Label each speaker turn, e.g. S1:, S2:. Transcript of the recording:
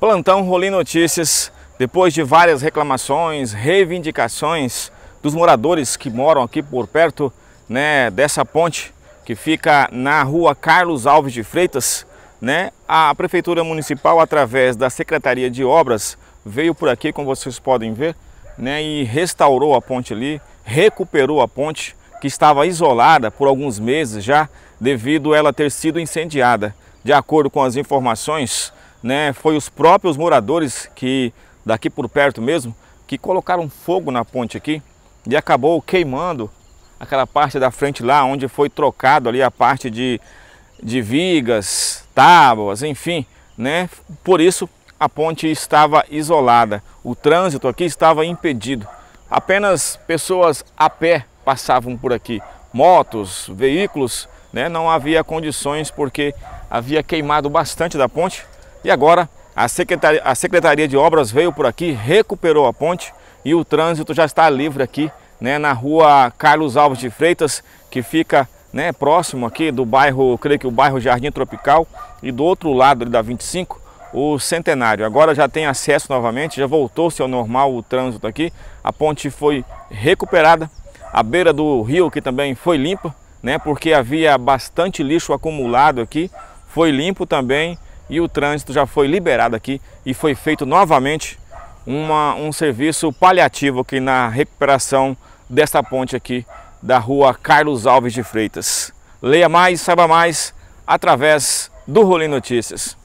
S1: Plantão Rolim Notícias, depois de várias reclamações, reivindicações dos moradores que moram aqui por perto né, dessa ponte que fica na rua Carlos Alves de Freitas, né, a Prefeitura Municipal, através da Secretaria de Obras, veio por aqui, como vocês podem ver, né, e restaurou a ponte ali, recuperou a ponte que estava isolada por alguns meses já, devido ela ter sido incendiada. De acordo com as informações, né, foi os próprios moradores que daqui por perto mesmo que colocaram fogo na ponte aqui e acabou queimando aquela parte da frente lá onde foi trocado ali a parte de, de vigas, tábuas, enfim, né? Por isso a ponte estava isolada, o trânsito aqui estava impedido. Apenas pessoas a pé passavam por aqui, motos, veículos, né? Não havia condições porque havia queimado bastante da ponte e agora a Secretaria, a Secretaria de Obras veio por aqui, recuperou a ponte e o trânsito já está livre aqui né, na rua Carlos Alves de Freitas, que fica né, próximo aqui do bairro, creio que o bairro Jardim Tropical, e do outro lado da 25, o Centenário. Agora já tem acesso novamente, já voltou-se ao normal o trânsito aqui, a ponte foi recuperada, a beira do rio que também foi limpa, né, porque havia bastante lixo acumulado aqui, foi limpo também, e o trânsito já foi liberado aqui e foi feito novamente uma, um serviço paliativo aqui na recuperação desta ponte aqui da rua Carlos Alves de Freitas. Leia mais, saiba mais através do Rolim Notícias.